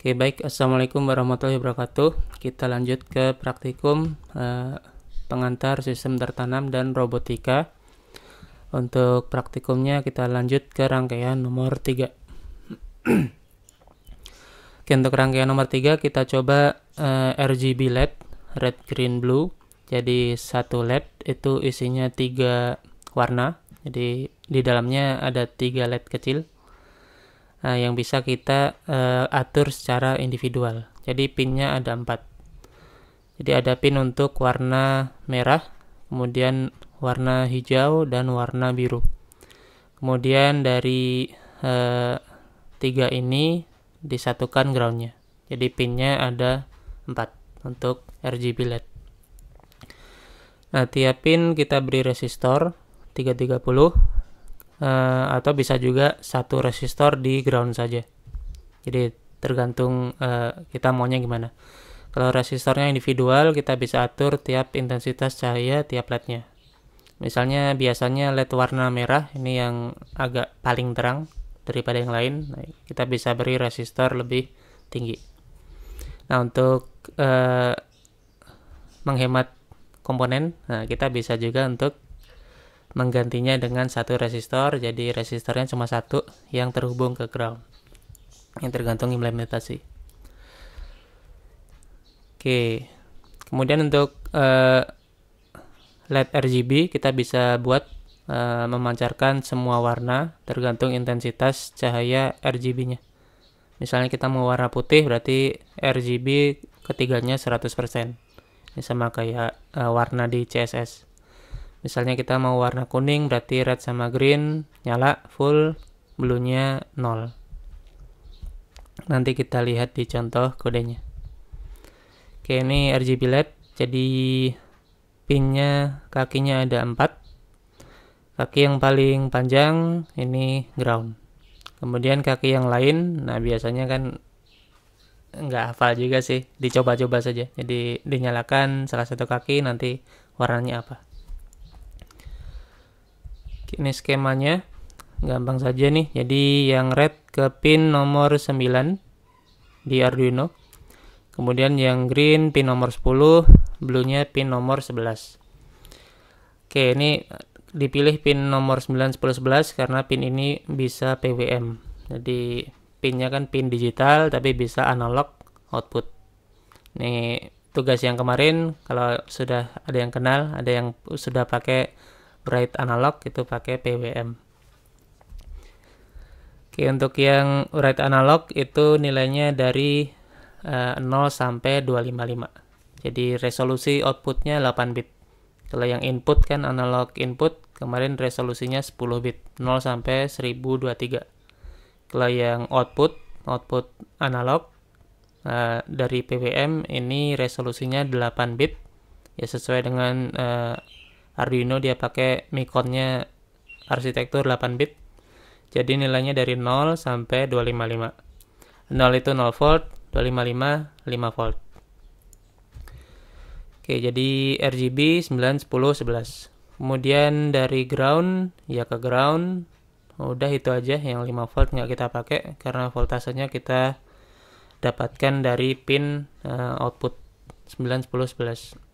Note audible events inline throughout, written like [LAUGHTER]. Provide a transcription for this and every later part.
Oke baik, Assalamualaikum warahmatullahi wabarakatuh. Kita lanjut ke praktikum eh, pengantar sistem tertanam dan robotika. Untuk praktikumnya kita lanjut ke rangkaian nomor 3. [CLEARS THROAT] Oke, untuk rangkaian nomor 3 kita coba eh, RGB LED, red, green, blue. Jadi satu LED itu isinya tiga warna. Jadi di dalamnya ada tiga LED kecil uh, yang bisa kita uh, atur secara individual. Jadi pinnya ada empat. Jadi ada pin untuk warna merah, kemudian warna hijau dan warna biru. Kemudian dari uh, tiga ini disatukan groundnya. Jadi pinnya ada empat untuk RGB LED. Nah tiap pin kita beri resistor 330 Eh, atau bisa juga satu resistor di ground saja. Jadi tergantung uh, kita maunya gimana. Kalau resistornya individual, kita bisa atur tiap intensitas cahaya tiap LED-nya. Misalnya biasanya LED warna merah, ini yang agak paling terang daripada yang lain. Nah, kita bisa beri resistor lebih tinggi. Nah, untuk uh, menghemat komponen, nah, kita bisa juga untuk menggantinya dengan satu resistor jadi resistornya cuma satu yang terhubung ke ground yang tergantung implementasi oke kemudian untuk uh, LED RGB kita bisa buat uh, memancarkan semua warna tergantung intensitas cahaya RGB-nya misalnya kita mau warna putih berarti RGB ketiganya 100% ini sama kayak uh, warna di CSS Misalnya kita mau warna kuning berarti red sama green nyala full, blue-nya 0. Nanti kita lihat di contoh kodenya. Oke, ini RGB LED. Jadi pinnya kakinya ada 4. Kaki yang paling panjang ini ground. Kemudian kaki yang lain, nah biasanya kan nggak hafal juga sih, dicoba-coba saja. Jadi dinyalakan salah satu kaki nanti warnanya apa ini skemanya gampang saja nih jadi yang red ke pin nomor 9 di Arduino kemudian yang green pin nomor 10 blue pin nomor 11 oke ini eh, dipilih pin nomor 9, 10, 11 karena pin ini bisa PWM jadi pinnya kan pin digital tapi bisa analog output ini tugas yang kemarin kalau sudah ada yang kenal ada yang sudah pakai bright analog itu pakai PWM oke untuk yang bright analog itu nilainya dari uh, eh, 0 sampai 255 jadi resolusi outputnya 8 bit kalau yang input kan analog input kemarin resolusinya 10 bit 0 sampai 1023 kalau yang output output analog uh, dari PWM ini resolusinya 8 bit ya sesuai dengan eh, Arduino dia pakai Mikonnya arsitektur 8 bit jadi nilainya dari 0 sampai 255 0 itu 0 volt 255 5 volt oke jadi RGB 9 10 11 kemudian dari ground ya ke ground udah itu aja yang 5 volt nggak kita pakai karena voltasenya kita dapatkan dari pin uh, output 9 10 11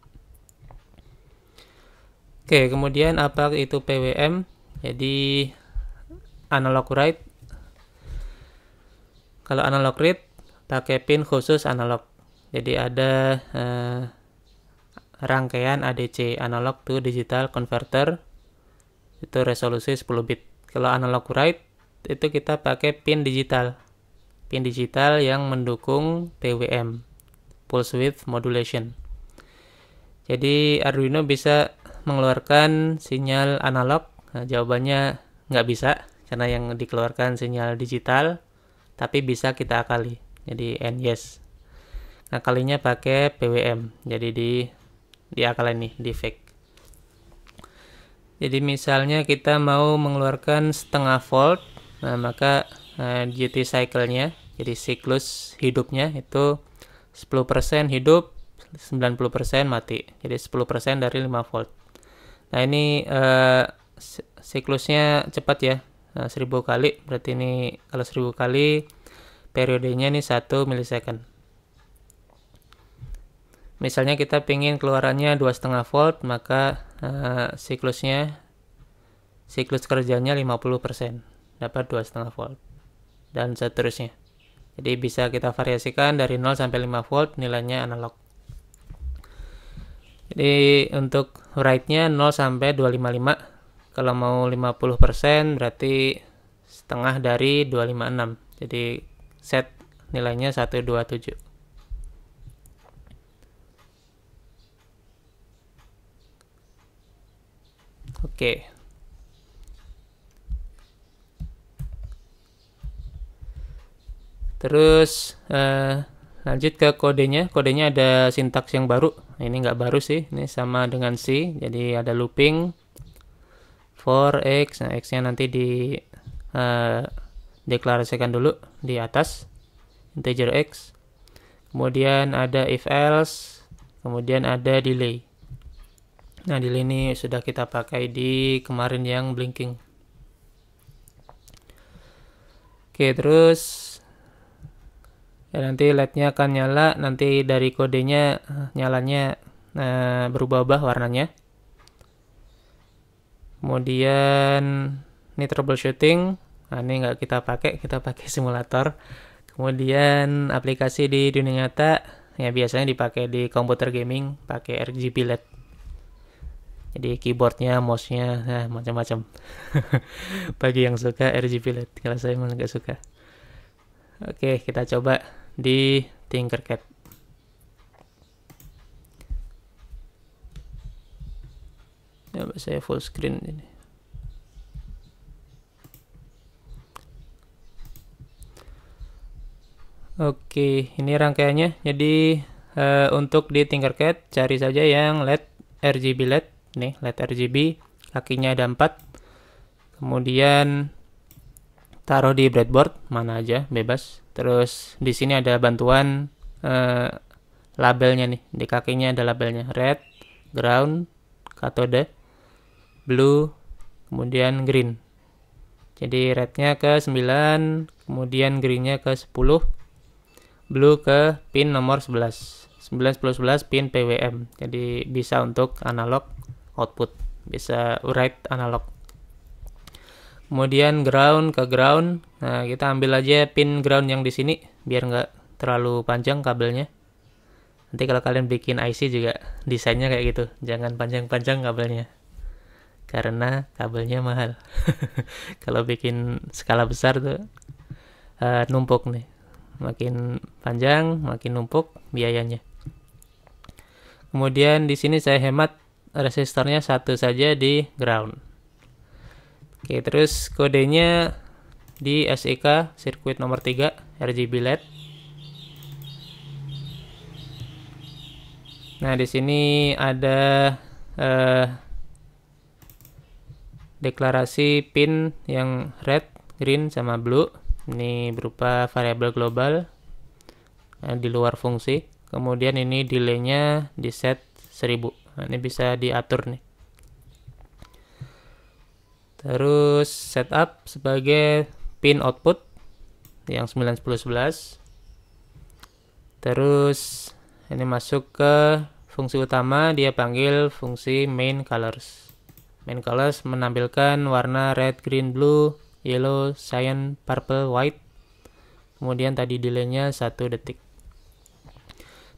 Oke, kemudian apa itu PWM? Jadi analog write. Kalau analog read pakai pin khusus analog. Jadi ada eh, rangkaian ADC analog to digital converter itu resolusi 10 bit. Kalau analog write itu kita pakai pin digital. Pin digital yang mendukung PWM, pulse width modulation. Jadi Arduino bisa mengeluarkan sinyal analog? Nah, jawabannya nggak bisa, karena yang dikeluarkan sinyal digital, tapi bisa kita akali. Jadi N yes. nah Akalinya pakai PWM, jadi di akal ini di fake. Jadi misalnya kita mau mengeluarkan setengah volt, nah maka uh, duty cycle-nya, jadi siklus hidupnya itu 10% hidup, 90% mati. Jadi 10% dari 5 volt. Nah ini uh, siklusnya cepat ya, eh, seribu kali, berarti ini kalau seribu kali periodenya ini satu milisecond. Misalnya kita pingin keluarannya dua setengah volt, maka uh, siklusnya, siklus kerjanya 50%, dapat dua setengah volt, dan seterusnya. Jadi bisa kita variasikan dari 0 sampai 5 volt, nilainya analog. Jadi untuk write-nya 0 sampai 255. Kalau mau 50% berarti setengah dari 256. Jadi set nilainya 127. Oke. Terus eh lanjut ke kodenya kodenya ada sintaks yang baru ini nggak baru sih ini sama dengan C jadi ada looping for x nah x nya nanti di uh, deklarasikan dulu di atas integer x kemudian ada if else kemudian ada delay nah delay ini sudah kita pakai di kemarin yang blinking oke terus ya nanti LED-nya akan nyala nanti dari kodenya eh, nyalanya nah, berubah-ubah warnanya kemudian ini troubleshooting nah, ini nggak kita pakai kita pakai [LAUGHS] simulator kemudian aplikasi di dunia nyata ya biasanya dipakai di komputer gaming pakai RGB LED jadi keyboardnya, mouse-nya, nah, macam-macam. [LAUGHS] Bagi yang suka RGB LED, kalau saya malah nggak suka. Oke, kita coba di Tinkercad. Coba saya full screen ini. Oke, ini rangkaiannya. Jadi e, untuk di Tinkercad cari saja yang LED RGB LED, nih LED RGB, kakinya ada 4. Kemudian taruh di breadboard mana aja bebas terus di sini ada bantuan eh, labelnya nih di kakinya ada labelnya red ground katode blue kemudian green jadi rednya ke 9 kemudian greennya ke 10 blue ke pin nomor 11 9 plus 11 pin PWM jadi bisa untuk analog output bisa write analog kemudian ground ke ground nah kita ambil aja pin ground yang di sini biar nggak terlalu panjang kabelnya nanti kalau kalian bikin IC juga desainnya kayak gitu jangan panjang-panjang kabelnya karena kabelnya mahal [LAUGHS] kalau bikin skala besar tuh uh, numpuk nih makin panjang makin numpuk biayanya kemudian di sini saya hemat resistornya satu saja di ground Oke, terus kodenya di SEK sirkuit nomor 3 RGB LED. Nah, di sini ada eh, deklarasi pin yang red, green sama blue. Ini berupa variabel global nah, di luar fungsi. Kemudian ini delay-nya di set 1000. Nah, ini bisa diatur nih terus setup sebagai pin output yang 911 terus ini masuk ke fungsi utama dia panggil fungsi main colors main colors menampilkan warna red green blue yellow cyan purple white kemudian tadi delaynya satu detik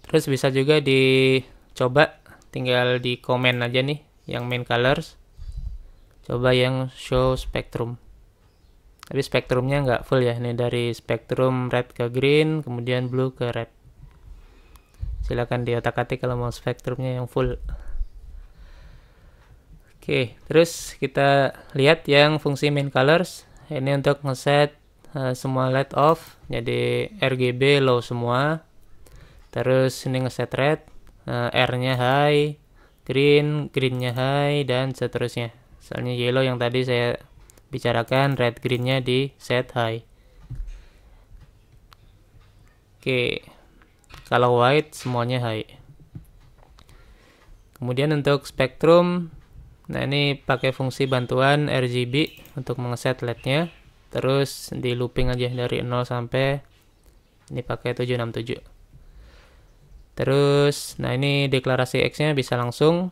terus bisa juga dicoba tinggal di komen aja nih yang main colors coba yang show spectrum tapi spektrumnya nggak full ya ini dari spektrum red ke green kemudian blue ke red silakan diotak-atik kalau mau spektrumnya yang full oke terus kita lihat yang fungsi main colors ini untuk ngeset uh, semua light off jadi RGB low semua terus ini ngeset red uh, eh, R nya high green green nya high dan seterusnya misalnya yellow yang tadi saya bicarakan red greennya di set high oke kalau white semuanya high kemudian untuk spektrum nah ini pakai fungsi bantuan RGB untuk mengeset LED-nya terus di looping aja dari 0 sampai ini pakai 767 terus nah ini deklarasi X nya bisa langsung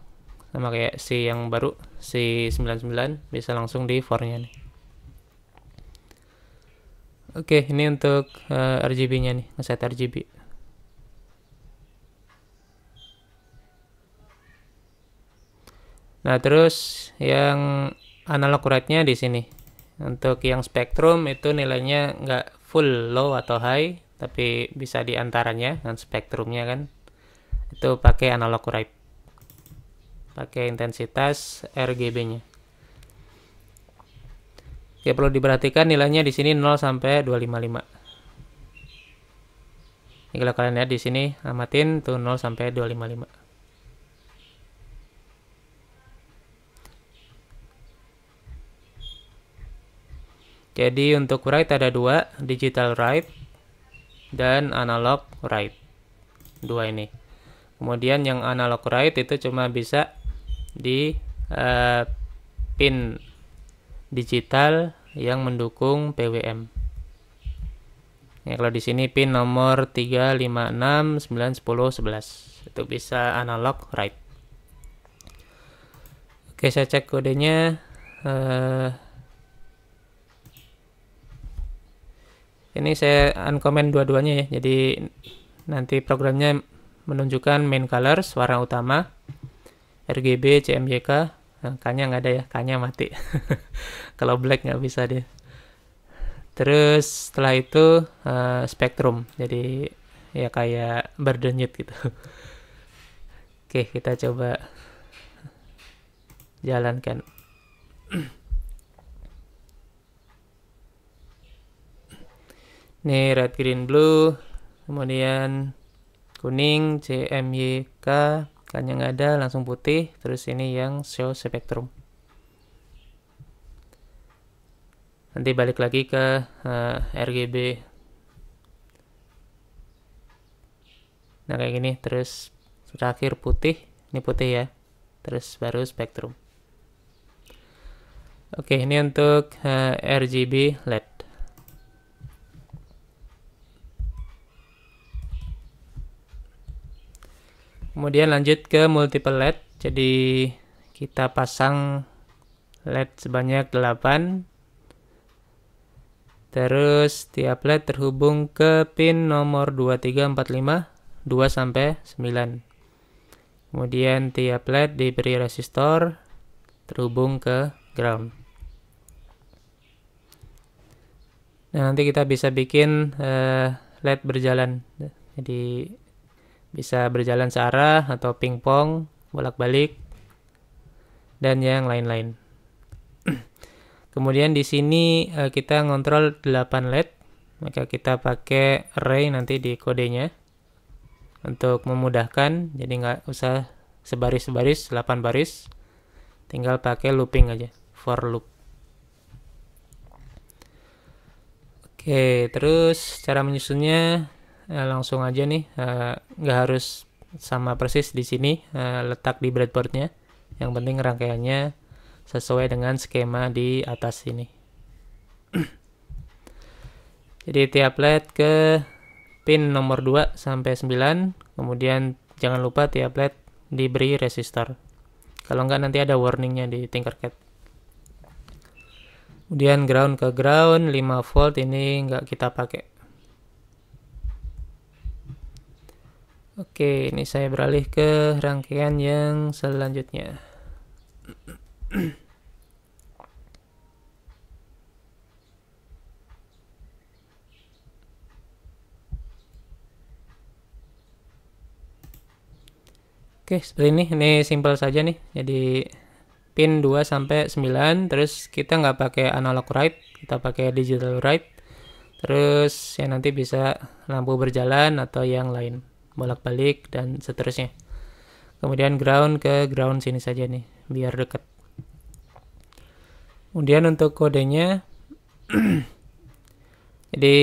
sama kayak si yang baru C99 bisa langsung di for nya nih oke ini untuk uh, eh, RGB nya nih ngeset RGB nah terus yang analog rate-nya di sini untuk yang spektrum itu nilainya nggak full low atau high tapi bisa diantaranya dan spektrumnya kan itu pakai analog rate pakai intensitas RGB-nya. Oke, perlu diperhatikan nilainya di sini 0 sampai 255. Ini kalau kalian lihat di sini amatin tuh 0 sampai 255. Jadi untuk write ada dua, digital write dan analog write. Dua ini. Kemudian yang analog write itu cuma bisa di uh, pin digital yang mendukung PWM. Ya, kalau di sini pin nomor 3, Itu bisa analog write. Oke, saya cek kodenya. Uh, ini saya uncomment dua-duanya ya. Jadi nanti programnya menunjukkan main colors, warna utama. RGB, CMYK, nah, k eh, nggak ada ya, kanya nya mati. [LAUGHS] Kalau black nggak bisa deh. Terus setelah itu uh, eh, spektrum, jadi ya kayak berdenyut gitu. [LAUGHS] Oke, kita coba jalankan. Ini [CLEARS THROAT] red, green, blue, kemudian kuning, CMYK, Kan yang ada langsung putih. Terus ini yang show spectrum. Nanti balik lagi ke uh, eh, RGB. Nah kayak gini. Terus terakhir putih. Ini putih ya. Terus baru spectrum. Oke, ini untuk uh, eh, RGB LED. Kemudian lanjut ke multiple LED. Jadi kita pasang LED sebanyak 8. Terus tiap LED terhubung ke pin nomor 2345 2 sampai 9. Kemudian tiap LED diberi resistor terhubung ke ground. Nah, nanti kita bisa bikin uh, LED berjalan. Jadi bisa berjalan searah atau pingpong, bolak-balik, dan yang lain-lain. [CLEARS THROAT] Kemudian di sini eh, kita ngontrol 8 LED, maka kita pakai array nanti di kodenya untuk memudahkan, jadi nggak usah sebaris-baris, 8 baris, tinggal pakai looping aja, for loop. Oke, terus cara menyusunnya Eh, langsung aja nih eh, nggak harus sama persis di sini eh, letak di breadboardnya yang penting rangkaiannya sesuai dengan skema di atas ini [CLEARS THROAT] jadi tiap LED ke pin nomor 2 sampai 9 kemudian jangan lupa tiap LED diberi resistor kalau enggak nanti ada warningnya di Tinkercad kemudian ground ke ground 5 volt ini enggak kita pakai Oke, ini saya beralih ke rangkaian yang selanjutnya. Oke, seperti ini. Ini simpel saja nih. Jadi pin 2 sampai 9, terus kita nggak pakai analog write, kita pakai digital write. Terus ya nanti bisa lampu berjalan atau yang lain bolak-balik dan seterusnya kemudian ground ke ground sini saja nih biar dekat kemudian untuk kodenya [CLEARS THROAT] jadi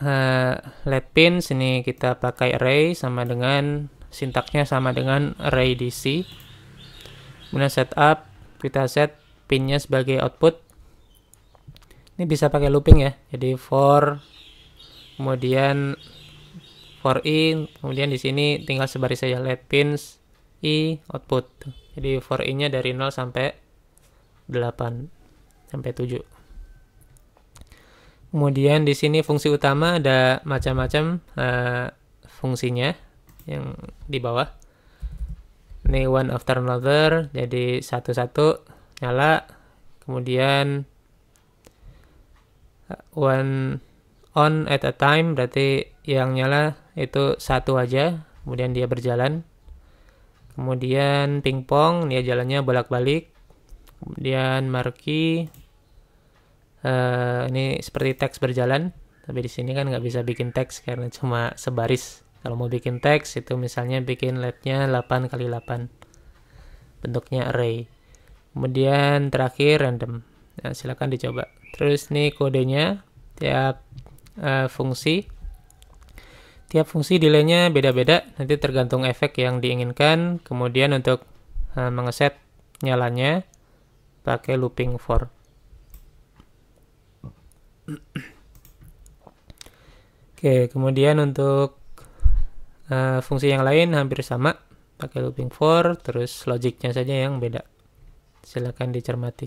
uh, eh, let pin sini kita pakai array sama dengan sintaknya sama dengan array DC kemudian setup kita set pinnya sebagai output ini bisa pakai looping ya jadi for kemudian for i kemudian di sini tinggal sebaris saja let pins i output jadi for i nya dari 0 sampai 8 sampai 7 Kemudian di sini fungsi utama ada macam-macam uh, fungsinya yang di bawah. Ini one after another, jadi satu-satu nyala. Kemudian eh, one on at a time, berarti yang nyala itu satu aja kemudian dia berjalan kemudian pingpong dia jalannya bolak-balik kemudian marki uh, eh, ini seperti teks berjalan tapi di sini kan nggak bisa bikin teks karena cuma sebaris kalau mau bikin teks itu misalnya bikin lednya 8 kali 8 bentuknya array kemudian terakhir random nah, silakan dicoba terus nih kodenya tiap uh, fungsi Tiap fungsi delaynya beda-beda, nanti tergantung efek yang diinginkan. Kemudian untuk uh, mengeset nyalanya, pakai looping for. Oke, kemudian untuk uh, fungsi yang lain hampir sama, pakai looping for, terus logiknya saja yang beda. silahkan dicermati.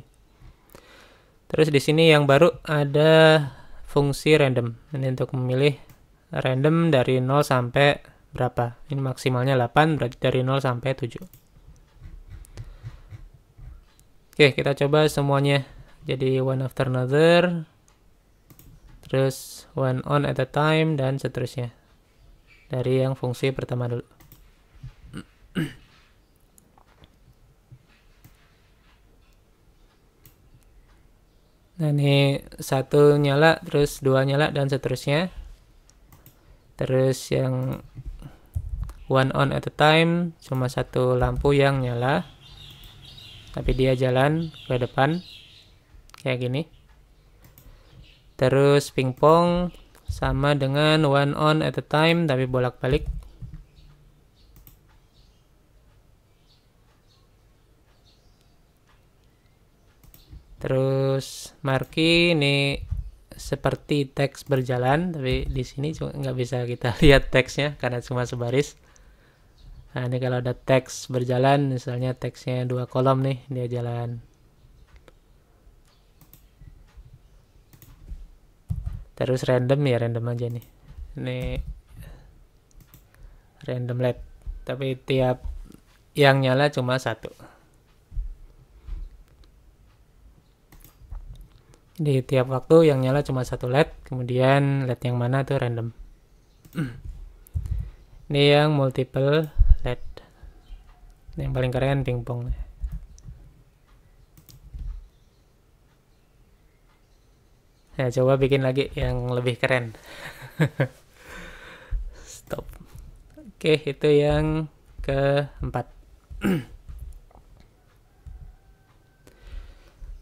Terus di sini yang baru ada fungsi random. Ini untuk memilih random dari 0 sampai berapa. Ini maksimalnya 8, berarti dari 0 sampai 7. Oke, kita coba semuanya. Jadi one after another, terus one on at a time, dan seterusnya. Dari yang fungsi pertama dulu. Nah ini satu nyala, terus dua nyala, dan seterusnya terus yang one on at a time cuma satu lampu yang nyala tapi dia jalan ke depan kayak gini terus pingpong sama dengan one on at a time tapi bolak-balik terus marki ini seperti teks berjalan, tapi di sini nggak bisa kita [LAUGHS] lihat teksnya karena cuma sebaris. Nah, ini kalau ada teks berjalan, misalnya teksnya dua kolom nih, dia jalan. Terus random ya, random aja nih. Ini random led tapi tiap yang nyala cuma satu. di tiap waktu yang nyala cuma satu LED kemudian LED yang mana tuh random [CLEARS THROAT] ini yang multiple LED ini yang paling keren pingpong ya coba bikin lagi yang lebih keren [LAUGHS] stop oke itu yang keempat [CLEARS THROAT]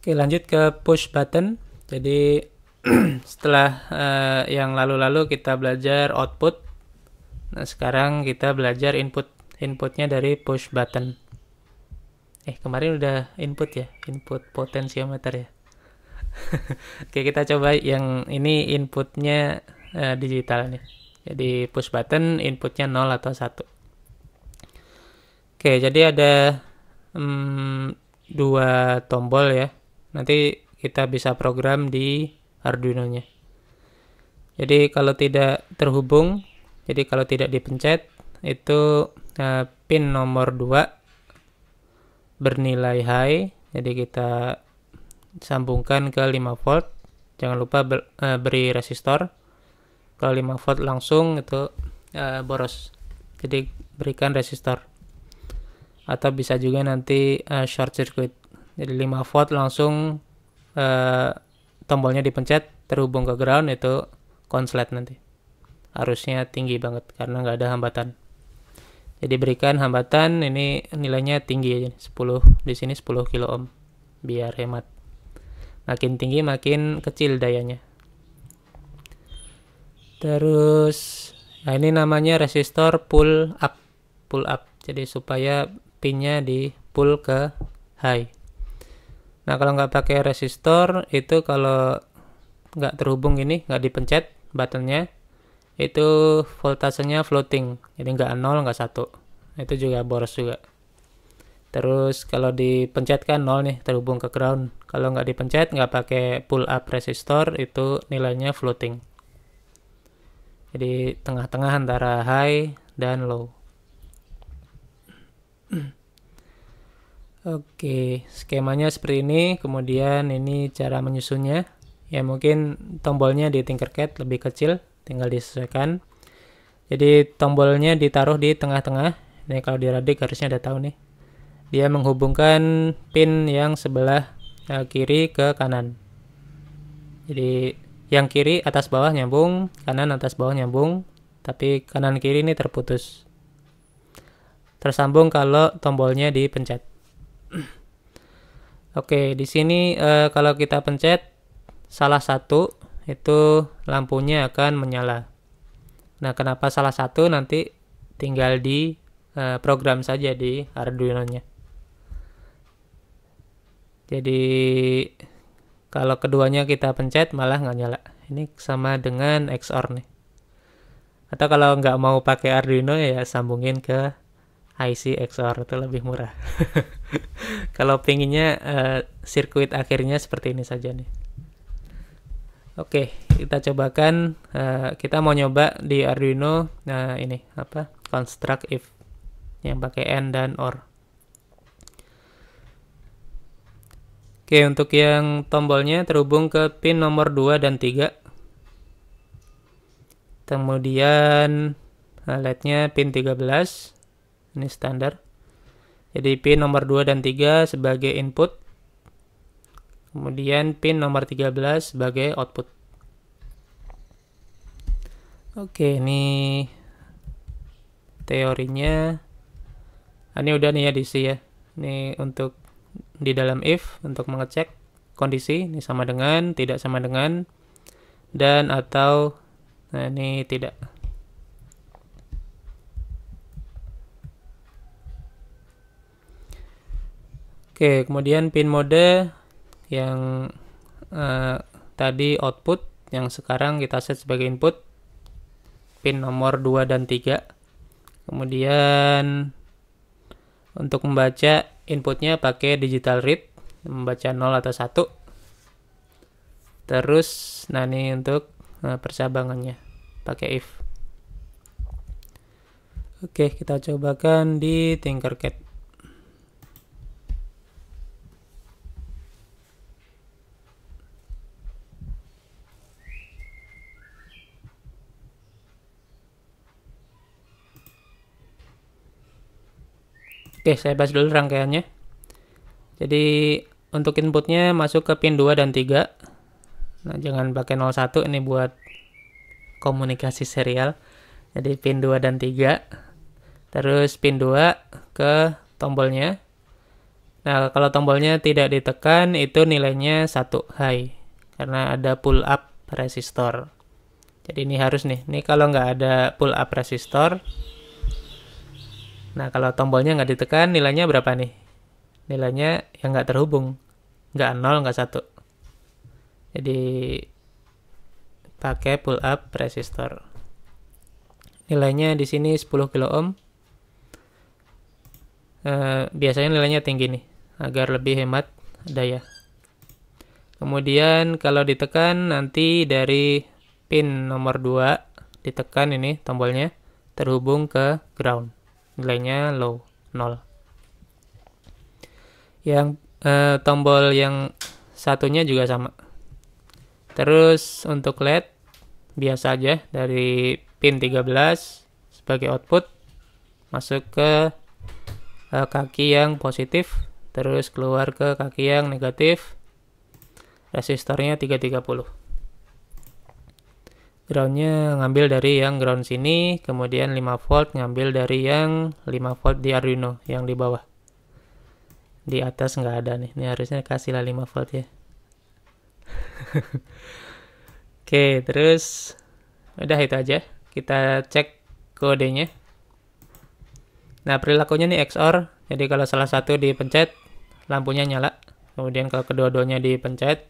Oke lanjut ke push button. Jadi [CLEARS THROAT] setelah uh, yang lalu-lalu kita belajar output. Nah sekarang kita belajar input. Inputnya dari push button. Eh kemarin udah input ya, input potensiometer ya. [LAUGHS] Oke kita coba yang ini inputnya uh, digital nih. Jadi push button inputnya 0 atau 1. Oke jadi ada hmm, dua tombol ya nanti kita bisa program di Arduino-nya. Jadi kalau tidak terhubung, jadi kalau tidak dipencet, itu uh, pin nomor 2 bernilai high, jadi kita sambungkan ke 5 volt. Jangan lupa ber, uh, beri resistor. Kalau 5 volt langsung itu uh, boros. Jadi berikan resistor. Atau bisa juga nanti uh, short circuit. Jadi 5 volt langsung eh, tombolnya dipencet terhubung ke ground itu konslet nanti. harusnya tinggi banget karena nggak ada hambatan. Jadi berikan hambatan ini nilainya tinggi aja 10 di sini 10 kilo ohm biar hemat. Makin tinggi makin kecil dayanya. Terus nah ini namanya resistor pull up pull up. Jadi supaya pinnya di pull ke high. Nah kalau nggak pakai resistor itu kalau nggak terhubung ini nggak dipencet buttonnya itu voltasenya floating jadi nggak nol nggak satu itu juga boros juga terus kalau dipencet kan nol nih terhubung ke ground kalau nggak dipencet nggak pakai pull up resistor itu nilainya floating jadi tengah-tengah antara high dan low Oke, skemanya seperti ini. Kemudian ini cara menyusunnya. Ya mungkin tombolnya di Tinkercad lebih kecil, tinggal disesuaikan. Jadi tombolnya ditaruh di tengah-tengah. Ini kalau di Radik harusnya ada tahu nih. Dia menghubungkan pin yang sebelah eh, kiri ke kanan. Jadi yang kiri atas bawah nyambung, kanan atas bawah nyambung, tapi kanan kiri ini terputus. Tersambung kalau tombolnya dipencet. [CLEARS THROAT] Oke, di sini e, kalau kita pencet salah satu itu lampunya akan menyala. Nah, kenapa salah satu nanti tinggal di e, program saja di Arduino-nya. Jadi kalau keduanya kita pencet malah nggak nyala. Ini sama dengan XOR nih. Atau kalau nggak mau pakai Arduino ya sambungin ke IC XOR itu lebih murah. [LAUGHS] Kalau pinginnya uh, sirkuit akhirnya seperti ini saja nih. Oke, okay, kita cobakan. Uh, kita mau nyoba di Arduino uh, ini apa? Construct if yang pakai and dan or. Oke, okay, untuk yang tombolnya terhubung ke pin nomor 2 dan 3. Kemudian uh, LED-nya pin 13 ini standar jadi pin nomor 2 dan 3 sebagai input kemudian pin nomor 13 sebagai output oke ini teorinya ah, ini udah nih ya diisi ya ini untuk di dalam if untuk mengecek kondisi ini sama dengan tidak sama dengan dan atau nah ini tidak Oke, kemudian pin mode yang uh, tadi output yang sekarang kita set sebagai input pin nomor 2 dan 3. Kemudian untuk membaca inputnya pakai digital read, membaca 0 atau 1. Terus nah ini untuk uh, persabangannya pakai if. Oke, kita cobakan di Tinkercad. Oke, saya bahas dulu rangkaiannya. Jadi untuk inputnya masuk ke pin 2 dan 3. Nah, jangan pakai 01 ini buat komunikasi serial. Jadi pin 2 dan 3. Terus pin 2 ke tombolnya. Nah, kalau tombolnya tidak ditekan itu nilainya 1 high karena ada pull up resistor. Jadi ini harus nih. Ini kalau nggak ada pull up resistor, Nah, kalau tombolnya nggak ditekan, nilainya berapa nih? Nilainya yang nggak terhubung. Nggak 0, nggak 1. Jadi, pakai pull up resistor. Nilainya di sini 10 kilo ohm. E, biasanya nilainya tinggi nih, agar lebih hemat daya. Kemudian kalau ditekan nanti dari pin nomor 2 ditekan ini tombolnya terhubung ke ground nilainya low 0 yang eh, tombol yang satunya juga sama terus untuk LED biasa aja dari pin 13 sebagai output masuk ke eh, kaki yang positif terus keluar ke kaki yang negatif resistornya 330 groundnya ngambil dari yang ground sini kemudian 5 volt ngambil dari yang 5 volt di Arduino yang di bawah di atas nggak ada nih ini harusnya kasih lah 5 volt ya [LAUGHS] oke terus udah itu aja kita cek kodenya nah perilakunya nih XOR jadi kalau salah satu dipencet lampunya nyala kemudian kalau kedua-duanya dipencet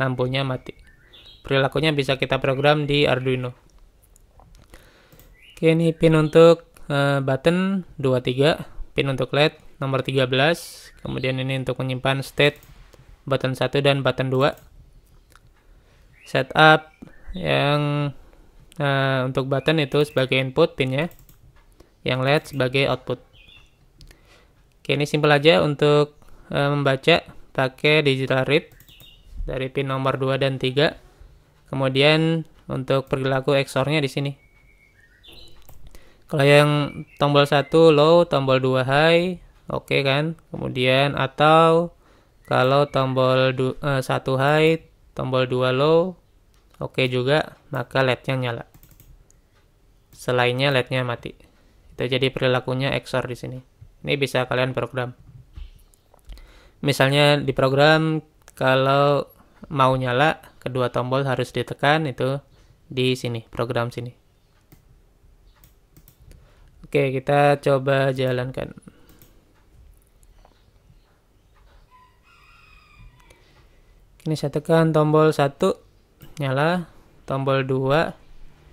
lampunya mati perilakunya bisa kita program di Arduino oke ini pin untuk uh, button 23 pin untuk LED nomor 13 kemudian ini untuk menyimpan state button 1 dan button 2 setup yang uh, untuk button itu sebagai input pinnya yang LED sebagai output oke ini simple aja untuk uh, membaca pakai digital read dari pin nomor 2 dan 3 kemudian untuk perilaku XOR-nya di sini. Kalau yang tombol 1 low, tombol 2 high, oke okay kan? Kemudian atau kalau tombol eh, satu uh, high, tombol 2 low, oke okay juga, maka LED-nya nyala. Selainnya LED-nya mati. Itu jadi perilakunya XOR di sini. Ini bisa kalian program. Misalnya di program kalau mau nyala kedua tombol harus ditekan itu di sini, program sini. Oke, kita coba jalankan. Ini saya tekan tombol satu nyala, tombol dua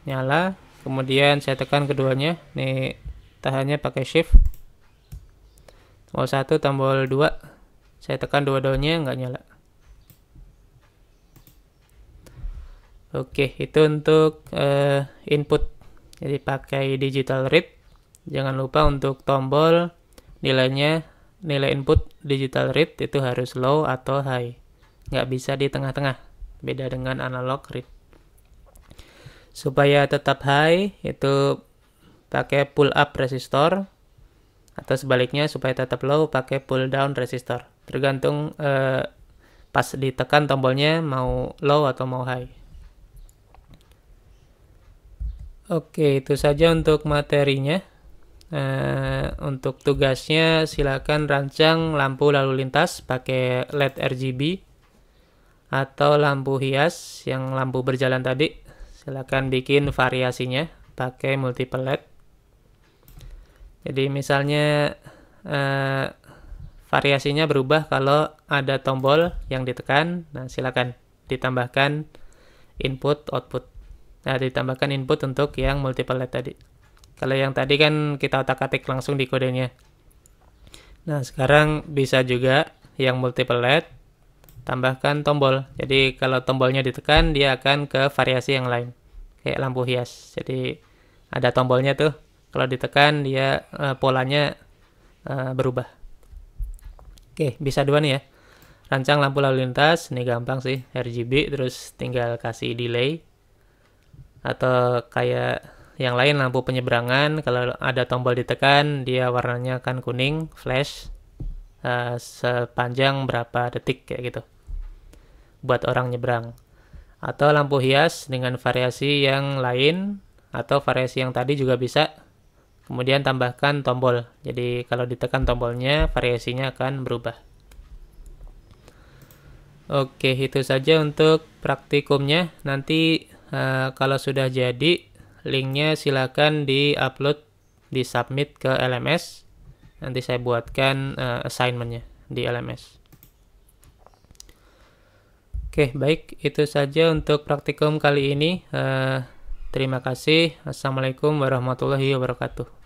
nyala, kemudian saya tekan keduanya, nih tahannya pakai shift. Tombol satu tombol dua saya tekan dua-duanya nggak nyala. Oke, itu untuk uh, input. Jadi pakai digital read. Jangan lupa untuk tombol nilainya, nilai input digital read itu harus low atau high. Nggak bisa di tengah-tengah. Beda dengan analog read. Supaya tetap high, itu pakai pull up resistor. Atau sebaliknya, supaya tetap low, pakai pull down resistor. Tergantung uh, pas ditekan tombolnya mau low atau mau high. Oke, itu saja untuk materinya. Uh, untuk tugasnya silakan rancang lampu lalu lintas pakai LED RGB atau lampu hias yang lampu berjalan tadi. Silakan bikin variasinya pakai multiple LED. Jadi misalnya uh, variasinya berubah kalau ada tombol yang ditekan. Nah, silakan ditambahkan input output. Nah, ditambahkan input untuk yang multiple LED tadi. Kalau yang tadi kan kita otak-atik langsung di kodenya. Nah, sekarang bisa juga yang multiple LED tambahkan tombol. Jadi kalau tombolnya ditekan, dia akan ke variasi yang lain. Kayak lampu hias. Jadi ada tombolnya tuh. Kalau ditekan, dia uh, polanya uh, berubah. Oke, bisa dua nih ya. Rancang lampu lalu lintas, ini gampang sih, RGB, terus tinggal kasih delay atau kayak yang lain lampu penyeberangan kalau ada tombol ditekan dia warnanya akan kuning flash uh, sepanjang berapa detik kayak gitu buat orang nyebrang atau lampu hias dengan variasi yang lain atau variasi yang tadi juga bisa kemudian tambahkan tombol jadi kalau ditekan tombolnya variasinya akan berubah oke itu saja untuk praktikumnya nanti Uh, kalau sudah jadi, linknya silakan di-upload, di-submit ke LMS. Nanti saya buatkan uh, assignmentnya di LMS. Oke, baik. Itu saja untuk praktikum kali ini. Uh, terima kasih. Assalamualaikum warahmatullahi wabarakatuh.